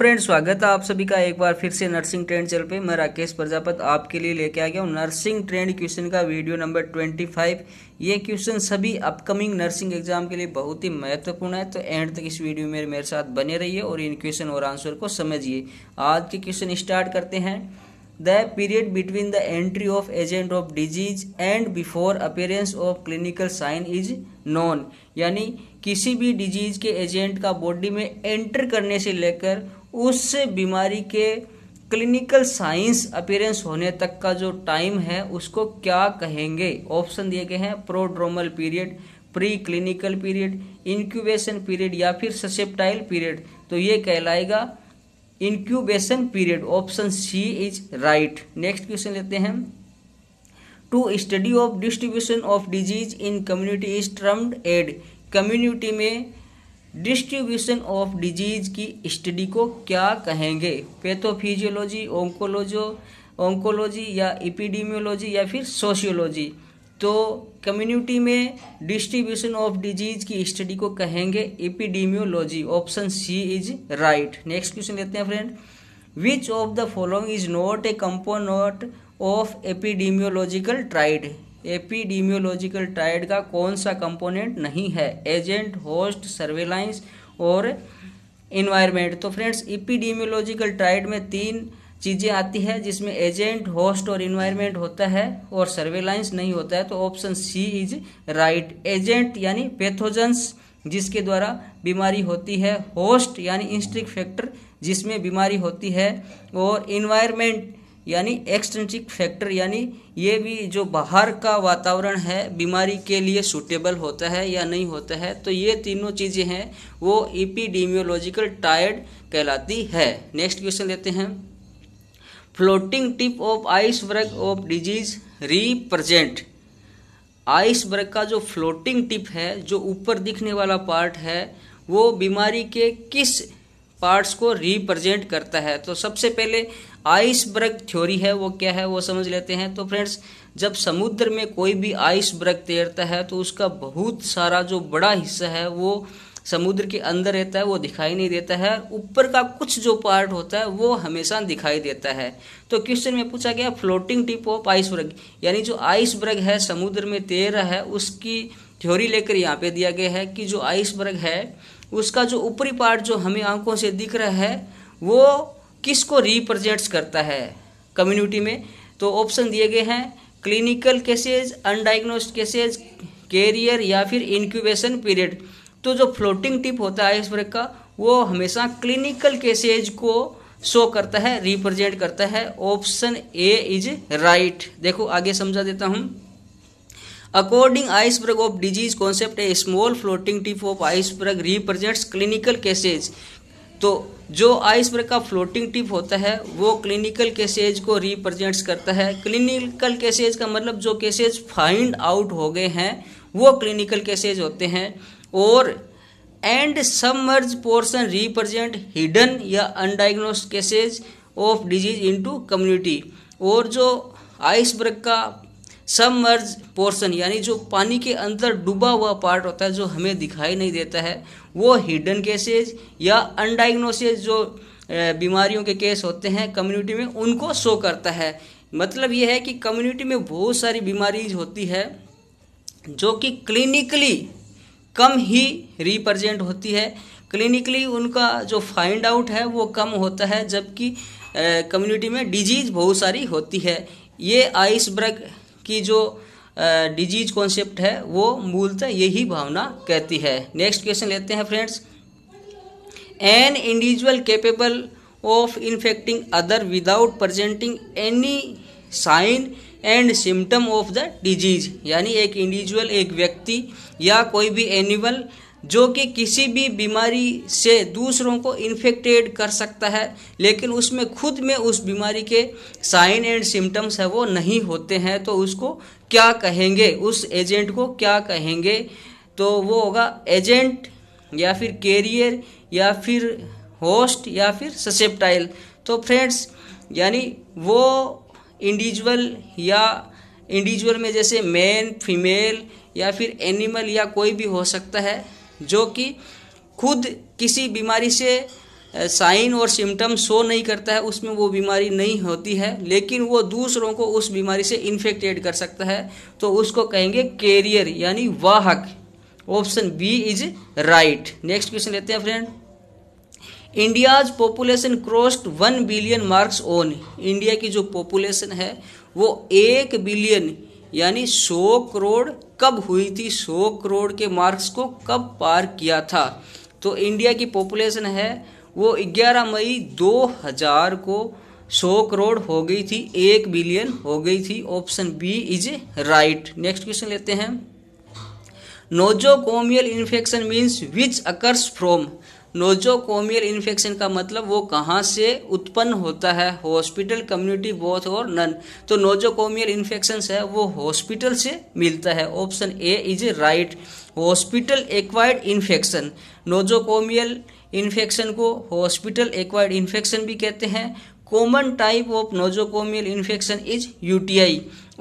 Friends स्वागत है आप सभी का एक बार फिर से नर्सिंग ट्रेंड चैनल पे मैं राकेश प्रजापत आपके लिए लेके आ गया हूँ नर्सिंग ट्रेंड क्वेश्चन का वीडियो नंबर ट्वेंटी फाइव ये क्वेश्चन सभी अपकमिंग नर्सिंग एग्जाम के लिए बहुत ही महत्वपूर्ण है तो एंड तक इस वीडियो में मेरे साथ बने रहिए और इन क्वेश्चन और आंसर को समझिए आज के क्वेश्चन स्टार्ट करते हैं the period between the entry of agent of disease and before appearance of clinical sign is known यानी किसी भी डिजीज के एजेंट का बॉडी में एंटर करने से लेकर उस बीमारी के क्लिनिकल साइंस अपीयरेंस होने तक का जो टाइम है उसको क्या कहेंगे ऑप्शन दिए गए हैं prodromal period pre clinical period incubation period या फिर ससेप्टाइल पीरियड तो ये कहलाएगा incubation period option C is right next question लेते हैं to study of distribution of disease in community is termed as community में डिस्ट्रीब्यूशन ऑफ डिजीज की study को क्या कहेंगे पैथोफिजियोलॉजी ओंकोलॉजो ओंकोलॉजी या इपिडीमियोलॉजी या फिर सोशियोलॉजी तो कम्युनिटी में डिस्ट्रीब्यूशन ऑफ डिजीज की स्टडी को कहेंगे epidemiology option C is right next question लेते हैं friend which of the following is not a component of epidemiological triad epidemiological triad का कौन सा कंपोनेंट नहीं है एजेंट होस्ट सर्वेलाइंस और इन्वायरमेंट तो फ्रेंड्स एपिडीमियोलॉजिकल ट्रायड में तीन चीज़ें आती है जिसमें एजेंट होस्ट और इन्वायरमेंट होता है और सर्वेलाइंस नहीं होता है तो option C is right agent यानी पैथोजेंस जिसके द्वारा बीमारी होती है होस्ट यानी इंस्ट्रिक फैक्टर जिसमें बीमारी होती है और इन्वायरमेंट यानी एक्सटेंसिक फैक्टर यानी ये भी जो बाहर का वातावरण है बीमारी के लिए सूटेबल होता है या नहीं होता है तो ये तीनों चीज़ें हैं वो इपीडीमियोलॉजिकल टायर्ड कहलाती है नेक्स्ट क्वेश्चन लेते हैं floating tip of iceberg of disease represent iceberg का जो फ्लोटिंग टिप है जो ऊपर दिखने वाला पार्ट है वो बीमारी के किस पार्ट्स को रिप्रेजेंट करता है तो सबसे पहले आइसबर्ग थ्योरी है वो क्या है वो समझ लेते हैं तो फ्रेंड्स जब समुद्र में कोई भी आइसबर्ग तैरता है तो उसका बहुत सारा जो बड़ा हिस्सा है वो समुद्र के अंदर रहता है वो दिखाई नहीं देता है ऊपर का कुछ जो पार्ट होता है वो हमेशा दिखाई देता है तो क्वेश्चन में पूछा गया फ्लोटिंग टिप ऑफ आइसबर्ग यानी जो आइसबर्ग है समुद्र में तैर रहा है उसकी थ्योरी लेकर यहाँ पे दिया गया है कि जो आइसबर्ग है उसका जो ऊपरी पार्ट जो हमें आंखों से दिख रहा है वो किसको रिप्रेजेंट्स करता है कम्युनिटी में तो ऑप्शन दिए गए हैं clinical cases undiagnosed cases carrier या फिर इंक्यूबेशन पीरियड तो जो फ्लोटिंग टिप होता है इस वर्ग का वो हमेशा क्लिनिकल केसेज को शो करता है रिप्रेजेंट करता है ऑप्शन ए इज राइट देखो आगे समझा देता हूँ according iceberg of disease concept a small floating tip of berg represents clinical cases तो जो आइसबर्ग का फ्लोटिंग टिप होता है वो क्लिनिकल केसेज को रिप्रेजेंट्स करता है क्लिनिकल केसेज का मतलब जो केसेज फाइंड आउट हो गए हैं वो क्लिनिकल केसेज होते हैं और and submerge portion represent hidden या undiagnosed cases of disease into community और जो आइसबर्ग का सबमर्ज पोर्शन यानी जो पानी के अंदर डूबा हुआ पार्ट होता है जो हमें दिखाई नहीं देता है वो हिडन केसेज या अनडाइग्नोसिस जो बीमारियों के केस होते हैं कम्युनिटी में उनको शो करता है मतलब ये है कि कम्युनिटी में बहुत सारी बीमारीज होती है जो कि क्लिनिकली कम ही रिप्रेजेंट होती है क्लिनिकली उनका जो फाइंड आउट है वो कम होता है जबकि कम्युनिटी में डिजीज बहुत सारी होती है ये आइस की जो डिजीज कॉन्सेप्ट है वो मूलतः यही भावना कहती है नेक्स्ट क्वेश्चन लेते हैं friends an individual capable of infecting other without presenting any sign and symptom of the disease यानी एक इंडिविजुअल एक व्यक्ति या कोई भी एनिमल जो कि किसी भी बीमारी से दूसरों को इन्फेक्टेड कर सकता है लेकिन उसमें खुद में उस बीमारी के साइन एंड सिम्टम्स है वो नहीं होते हैं तो उसको क्या कहेंगे उस एजेंट को क्या कहेंगे तो वो होगा एजेंट या फिर कैरियर या फिर होस्ट या फिर ससेप्टाइल तो फ्रेंड्स यानी वो इंडिविजुअल या इंडिविजुअल में जैसे मेन फीमेल या फिर एनिमल या कोई भी हो सकता है जो कि खुद किसी बीमारी से साइन और सिम्टम शो नहीं करता है उसमें वो बीमारी नहीं होती है लेकिन वो दूसरों को उस बीमारी से इन्फेक्टेड कर सकता है तो उसको कहेंगे कैरियर यानी वाहक option B is right next question लेते हैं friend India's population crossed one billion marks on India की जो पॉपुलेशन है वो एक बिलियन यानी 100 करोड़ कब हुई थी 100 करोड़ के मार्क्स को कब पार किया था तो इंडिया की पॉपुलेशन है वो 11 मई 2000 को 100 करोड़ हो गई थी एक बिलियन हो गई थी option B is right next question लेते हैं nosocomial infection means which occurs from nosocomial infection का मतलब वो कहाँ से उत्पन्न होता है हॉस्पिटल कम्युनिटी बोथ और नन तो नोजोकोमियल इन्फेक्शन है वो हॉस्पिटल से मिलता है option A is right hospital acquired infection nosocomial infection को हॉस्पिटल एक्वायर्ड इन्फेक्शन भी कहते हैं common type of nosocomial infection is UTI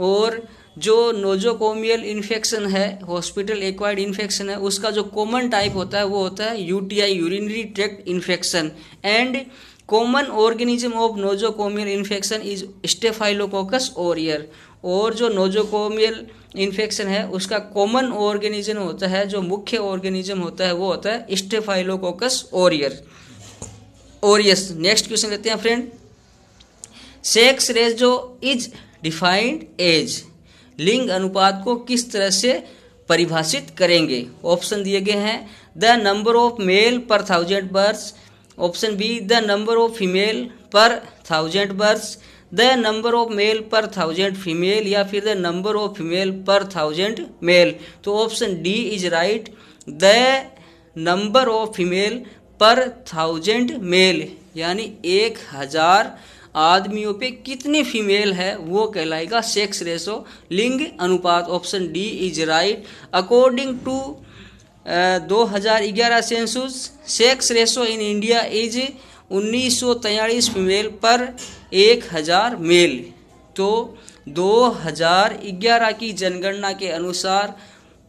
और जो नोजोकोमियल इन्फेक्शन है हॉस्पिटल एक्वायर्ड इन्फेक्शन है उसका जो कॉमन टाइप होता है वो होता है UTI urinary tract infection and common organism of nosocomial infection is staphylococcus aureus और जो नोजोकोमियल इन्फेक्शन है उसका कॉमन ऑर्गेनिज्म होता है जो मुख्य ऑर्गेनिज्म होता है वो होता है staphylococcus aureus aureus next question लेते हैं friend sex ratio is defined as लिंग अनुपात को किस तरह से परिभाषित करेंगे ऑप्शन दिए गए हैं the number of male per thousand birth option B the number of female per thousand birth the number of male per thousand female या फिर the number of female per thousand male तो option D is right the number of female per thousand male यानी एक हज़ार आदमियों पे कितनी female है वो कहलाएगा सेक्स रेशो लिंग अनुपात option D is right according to 2011 census sex ratio in India is उन्नीस फीमेल पर 1000 मेल तो 2011 की जनगणना के अनुसार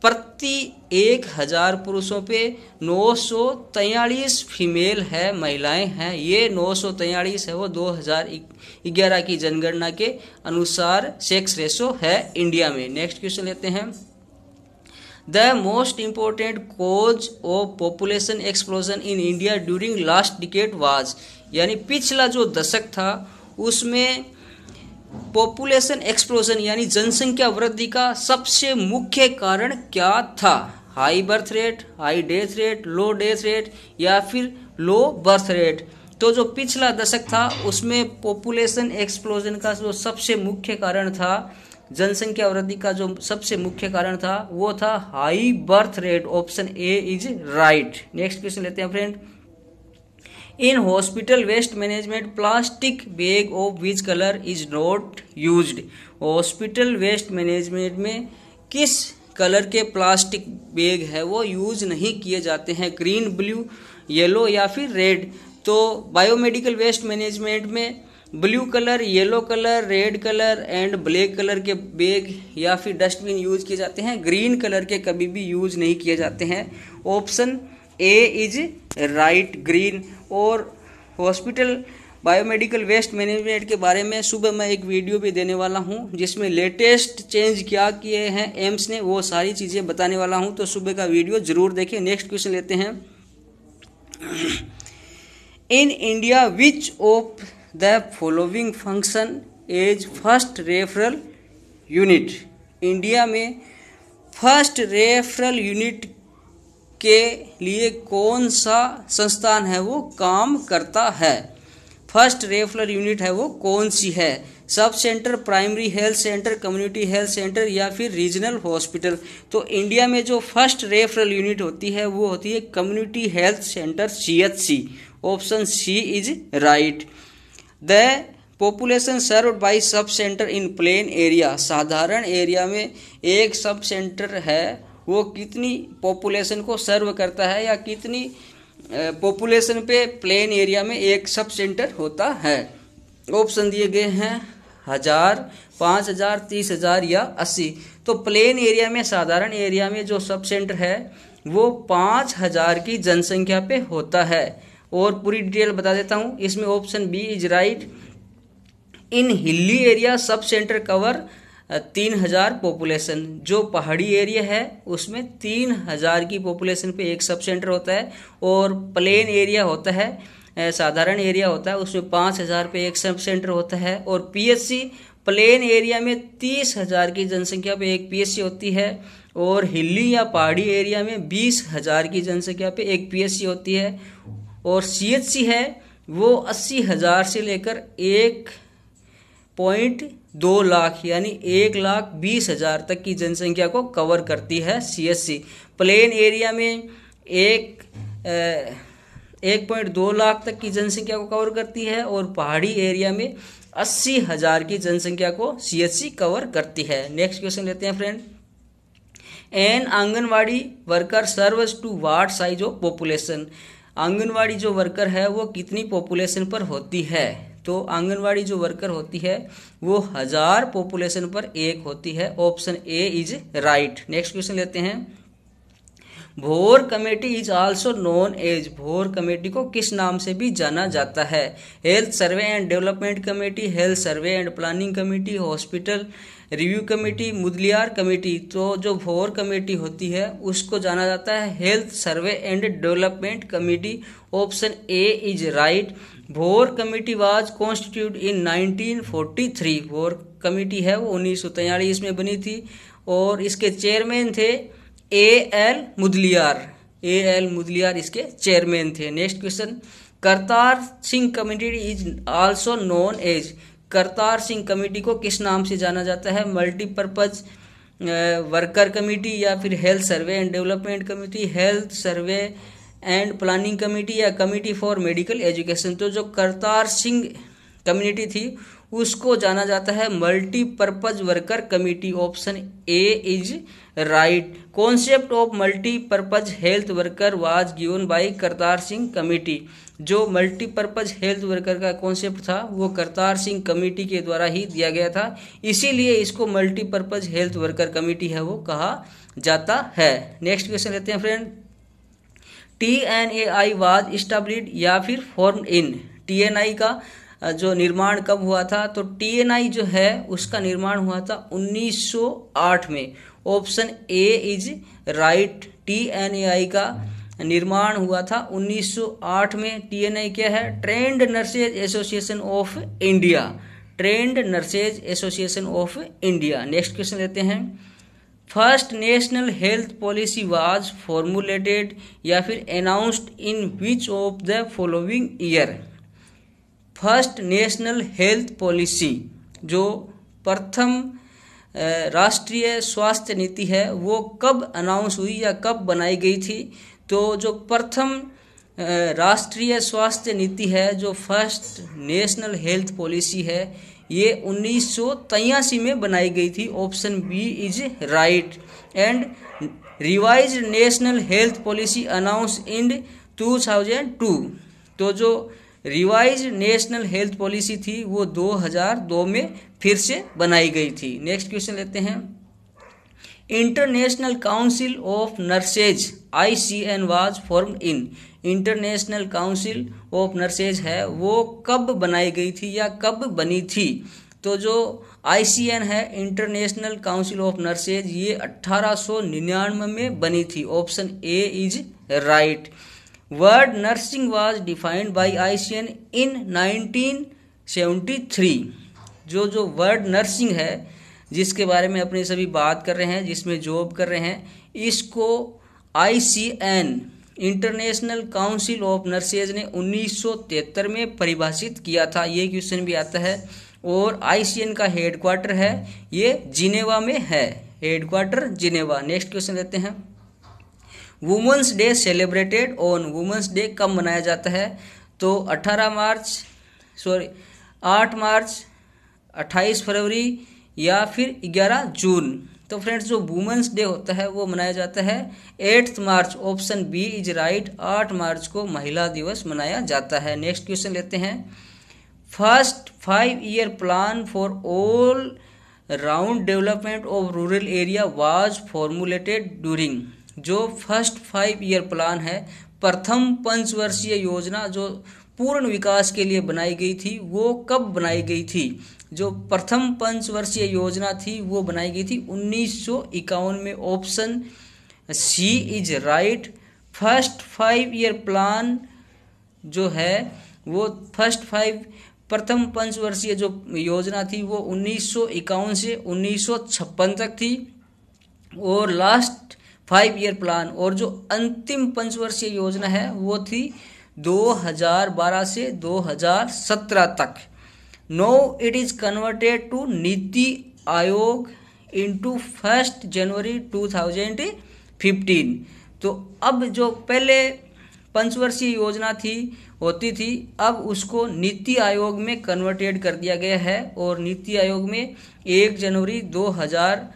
प्रति एक हज़ार पुरुषों पे नौ सौ तैंतालीस फीमेल है महिलाएं हैं ये नौ सौ तैंतालीस है वो दो हज़ार ग्यारह की जनगणना के अनुसार सेक्स रेशो है इंडिया में नेक्स्ट क्वेश्चन लेते हैं the most important cause of population explosion in India during last decade was यानी पिछला जो दशक था उसमें पॉपुलेशन एक्सप्लोजन यानी जनसंख्या वृद्धि का सबसे मुख्य कारण क्या था high birth rate high death rate low death rate या फिर लो बर्थ रेट तो जो पिछला दशक था उसमें पॉपुलेशन एक्सप्लोजन का जो सबसे मुख्य कारण था जनसंख्या वृद्धि का जो सबसे मुख्य कारण था वो था high birth rate option A is right next question लेते हैं friend in hospital waste management plastic bag of which colour is not use hospital waste management में किस कलर के प्लास्टिक बैग है वो यूज नहीं किए जाते हैं ग्रीन ब्लू येलो या फिर रेड तो बायोमेडिकल वेस्ट मैनेजमेंट में blue colour yellow colour red colour and black colour के बैग या फिर डस्टबिन यूज किए जाते हैं ग्रीन कलर के कभी भी यूज नहीं किए जाते हैं option A is right green और हॉस्पिटल बायोमेडिकल वेस्ट मैनेजमेंट के बारे में सुबह मैं एक वीडियो भी देने वाला हूं जिसमें लेटेस्ट चेंज क्या किए हैं एम्स ने वो सारी चीज़ें बताने वाला हूं तो सुबह का वीडियो ज़रूर देखें नेक्स्ट क्वेश्चन लेते हैं in India which of the following function as first referral unit India में फर्स्ट रेफरल यूनिट के लिए कौन सा संस्थान है वो काम करता है फर्स्ट रेफरल यूनिट है वो कौन सी है sub centre primary health centre community health centre या फिर रीजनल हॉस्पिटल तो इंडिया में जो फर्स्ट रेफरल यूनिट होती है वो होती है community health centre C option C is right the population serve by sub centre in plain area साधारण एरिया में एक सब सेंटर है वो कितनी पॉपुलेशन को सर्व करता है या कितनी पॉपुलेशन पे प्लेन एरिया में एक सब सेंटर होता है ऑप्शन दिए गए हैं हजार पाँच हजार तीस हजार या अस्सी तो प्लेन एरिया में साधारण एरिया में जो सब सेंटर है वो पाँच हजार की जनसंख्या पे होता है और पूरी डिटेल बता देता हूँ इसमें option B is right in hilly area sub centre cover तीन हज़ार पॉपुलेशन जो पहाड़ी एरिया है उसमें तीन हज़ार की पॉपुलेशन पे एक सब सेंटर होता है और प्लेन एरिया होता है साधारण एरिया होता है उसमें पाँच हज़ार पे एक सब सेंटर होता है और पीएससी प्लेन एरिया में तीस हज़ार की जनसंख्या पे एक पीएससी होती है और हिली या पहाड़ी एरिया में बीस हज़ार की जनसंख्या पे एक पीएचसी होती है और सीएचसी है वो अस्सी हज़ार से लेकर एक पॉइंट दो लाख यानी एक लाख बीस हज़ार तक की जनसंख्या को कवर करती है सीएससी प्लेन एरिया में एक एक पॉइंट दो लाख तक की जनसंख्या को कवर करती है और पहाड़ी एरिया में अस्सी हज़ार की जनसंख्या को सीएससी कवर करती है नेक्स्ट क्वेश्चन लेते हैं friend an anganwadi worker serves to ward size of population anganwadi जो वर्कर है वो कितनी पॉपुलेशन पर होती है तो आंगनवाड़ी जो वर्कर होती है वो हजार पॉपुलेशन पर एक होती है option A is right next question लेते हैं Bhore committee is also known as Bhore committee को किस नाम से भी जाना जाता है health survey and development committee health survey and planning committee hospital review committee Mudaliar committee तो जो भोर कमेटी होती है उसको जाना जाता है health survey and development committee option A is right Bhore committee was constitute in 1943 Bhore committee है वो उन्नीस में बनी थी और इसके चेयरमैन थे A L Mudaliar A L Mudaliar इसके चेयरमैन थे next question Kartar Singh committee is also known as Kartar Singh committee को किस नाम से जाना जाता है मल्टीपर्पज वर्कर कमेटी या फिर health survey and development committee health survey and planning committee या कमेटी फॉर मेडिकल एजुकेशन तो जो करतार सिंह कम्युनिटी थी उसको जाना जाता है multipurpose worker committee option A is right concept of multipurpose health worker was given by Kartar Singh committee जो multipurpose health worker का कॉन्सेप्ट था वो करतार सिंह कमेटी के द्वारा ही दिया गया था इसीलिए इसको मल्टीपर्पज हेल्थ वर्कर कमेटी है वो कहा जाता है नेक्स्ट क्वेश्चन लेते हैं friend T N A I was established या फिर form in T N I का जो निर्माण कब हुआ था तो टीएनआई जो है उसका निर्माण हुआ था 1908 में option A is right TNAI का निर्माण हुआ था 1908 में टीएनआई क्या है trained nurses association of India trained nurses association of India next question लेते हैं first national health policy was formulated या फिर announced in which of the following year first national health policy जो प्रथम राष्ट्रीय स्वास्थ्य नीति है वो कब अनाउंस हुई या कब बनाई गई थी तो जो प्रथम राष्ट्रीय स्वास्थ्य नीति है जो फर्स्ट नेशनल हेल्थ पॉलिसी है ये उन्नीस में बनाई गई थी option B is right and revise national health policy announce in 2002 तो जो रिवाइज नेशनल हेल्थ पॉलिसी थी वो 2002 में फिर से बनाई गई थी नेक्स्ट क्वेश्चन लेते हैं international council of nurses I C N was form in international council of nurses है वो कब बनाई गई थी या कब बनी थी तो जो आई सी एन है इंटरनेशनल काउंसिल ऑफ नर्सेज ये अट्ठारह सौ निन्यानवे में बनी थी option A is right right. Word nursing was defined by ICN in 1973 जो जो वर्ड नर्सिंग है जिसके बारे में अपने सभी बात कर रहे हैं जिसमें जॉब कर रहे हैं इसको ICN international council of nurses ने 1973 में परिभाषित किया था ये क्वेश्चन भी आता है और आईसीएन का हेडक्वार्टर है ये जिनेवा में है हेडक्वार्टर जिनेवा नेक्स्ट क्वेश्चन देते हैं women's day celebrated on women's day कब मनाया जाता है तो 18 मार्च सॉरी 8 मार्च 28 फरवरी या फिर 11 जून तो फ्रेंड्स जो वुमेंस डे होता है वो मनाया जाता है eighth March option B is right आठ मार्च को महिला दिवस मनाया जाता है नेक्स्ट क्वेश्चन लेते हैं first five year plan for all round development of rural area was formulated during जो फर्स्ट फाइव ईयर प्लान है प्रथम पंचवर्षीय योजना जो पूर्ण विकास के लिए बनाई गई थी वो कब बनाई गई थी जो प्रथम पंचवर्षीय योजना थी वो बनाई गई थी उन्नीस में option C is right first five year plan जो है वो फर्स्ट फाइव प्रथम पंचवर्षीय जो योजना थी वो उन्नीस से उन्नीस तक थी और लास्ट फाइव ईयर प्लान और जो अंतिम पंचवर्षीय योजना है वो थी 2012 से 2017 तक no it is converted to NITI Aayog into first जनवरी 2015 तो अब जो पहले पंचवर्षीय योजना थी होती थी अब उसको नीति आयोग में कन्वर्टेड कर दिया गया है और नीति आयोग में एक जनवरी हजार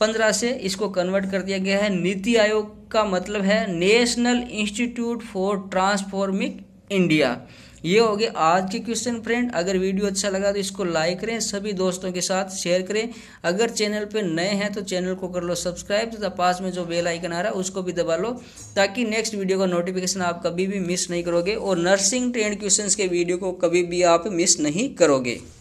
पंद्रह से इसको कन्वर्ट कर दिया गया है नीति आयोग का मतलब है national institute for transforming India ये हो गए आज के क्वेश्चन फ्रेंड अगर वीडियो अच्छा लगा तो इसको लाइक करें सभी दोस्तों के साथ शेयर करें अगर चैनल पे नए हैं तो चैनल को कर लो सब्सक्राइब तथा तो पास में जो बेल आइकन आ रहा है उसको भी दबा लो ताकि नेक्स्ट वीडियो का नोटिफिकेशन आप कभी भी मिस नहीं करोगे और नर्सिंग ट्रेंड क्वेश्चन के वीडियो को कभी भी आप मिस नहीं करोगे